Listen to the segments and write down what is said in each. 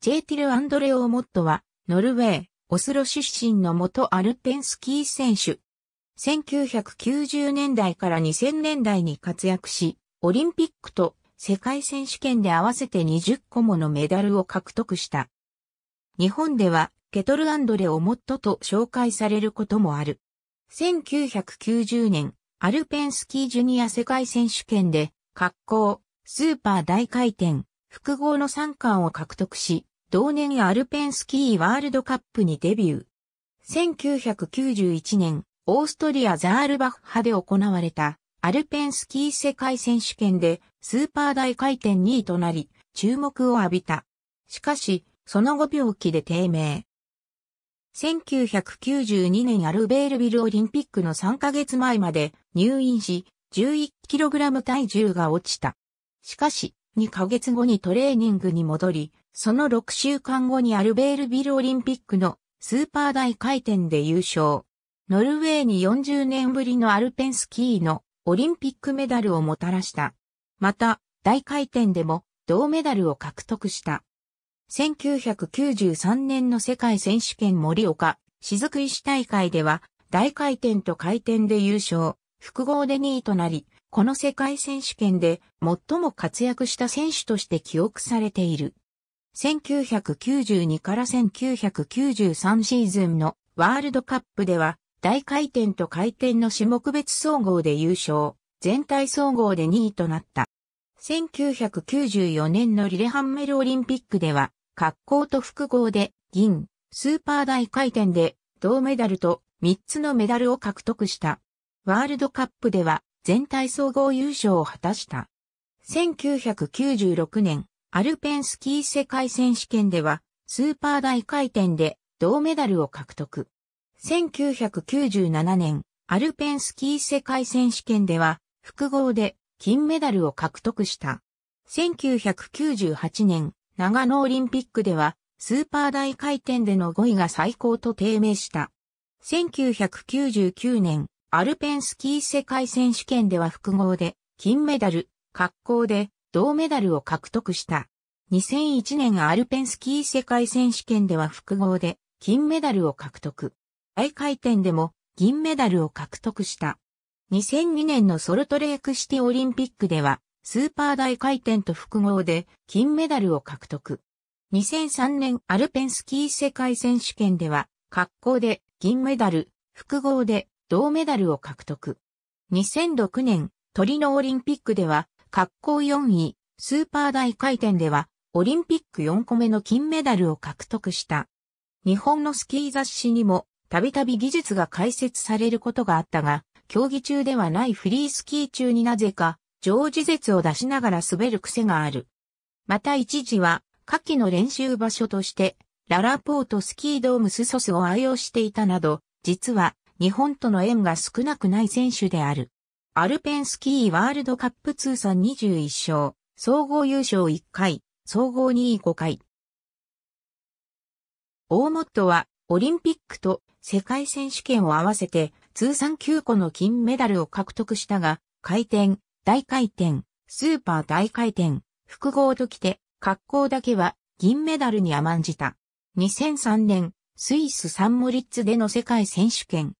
ジェーティル・アンドレオ・モットは、ノルウェー、オスロ出身の元アルペンスキー選手。1990年代から2000年代に活躍し、オリンピックと世界選手権で合わせて20個ものメダルを獲得した。日本では、ケトル・アンドレオ・モットと紹介されることもある。1990年、アルペンスキージュニア世界選手権で、滑降、スーパー大回転、複合の3冠を獲得し、同年アルペンスキーワールドカップにデビュー。1991年、オーストリアザールバッハで行われたアルペンスキー世界選手権でスーパー大回転2位となり、注目を浴びた。しかし、その後病気で低迷。1992年アルベールビルオリンピックの3ヶ月前まで入院し、11kg 体重が落ちた。しかし、2ヶ月後にトレーニングに戻り、その6週間後にアルベールビルオリンピックのスーパー大回転で優勝。ノルウェーに40年ぶりのアルペンスキーのオリンピックメダルをもたらした。また、大回転でも銅メダルを獲得した。1993年の世界選手権盛岡、雫石大会では、大回転と回転で優勝、複合で2位となり、この世界選手権で最も活躍した選手として記憶されている。1992から1993シーズンのワールドカップでは大回転と回転の種目別総合で優勝、全体総合で2位となった。1994年のリレハンメルオリンピックでは、滑降と複合で銀、スーパー大回転で銅メダルと3つのメダルを獲得した。ワールドカップでは全体総合優勝を果たした。1996年、アルペンスキー世界選手権では、スーパー大回転で銅メダルを獲得。1997年、アルペンスキー世界選手権では、複合で金メダルを獲得した。1998年、長野オリンピックでは、スーパー大回転での5位が最高と低迷した。1999年、アルペンスキー世界選手権では複合で金メダル、格好で銅メダルを獲得した。2001年アルペンスキー世界選手権では複合で金メダルを獲得。大回転でも銀メダルを獲得した。2002年のソルトレークシティオリンピックではスーパー大回転と複合で金メダルを獲得。2003年アルペンスキー世界選手権では、格好で銀メダル、複合で銅メダルを獲得。2006年、トリノオリンピックでは、格好4位、スーパー大回転では、オリンピック4個目の金メダルを獲得した。日本のスキー雑誌にも、たびたび技術が解説されることがあったが、競技中ではないフリースキー中になぜか、常時絶を出しながら滑る癖がある。また一時は、夏季の練習場所として、ララポートスキードームスソスを愛用していたなど、実は日本との縁が少なくない選手である。アルペンスキーワールドカップ通算21勝、総合優勝1回、総合2位5回。大モットは、オリンピックと世界選手権を合わせて、通算9個の金メダルを獲得したが、回転、大回転、スーパー大回転、複合ときて、格好だけは銀メダルに甘んじた。2003年、スイスサンモリッツでの世界選手権、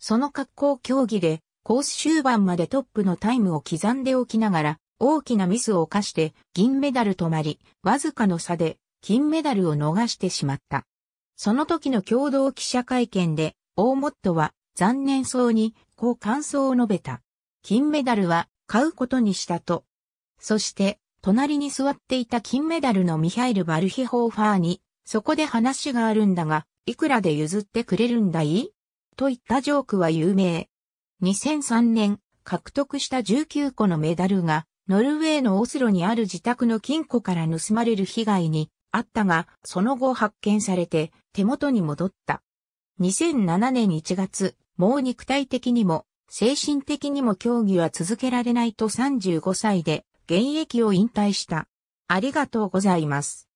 その格好競技で、コース終盤までトップのタイムを刻んでおきながら、大きなミスを犯して銀メダル止まり、わずかの差で金メダルを逃してしまった。その時の共同記者会見で、大モットは残念そうにこう感想を述べた。金メダルは買うことにしたと。そして、隣に座っていた金メダルのミハイル・バルヒホーファーに、そこで話があるんだが、いくらで譲ってくれるんだいといったジョークは有名。2003年、獲得した19個のメダルが、ノルウェーのオスロにある自宅の金庫から盗まれる被害にあったが、その後発見されて手元に戻った。2007年1月、もう肉体的にも精神的にも競技は続けられないと35歳で現役を引退した。ありがとうございます。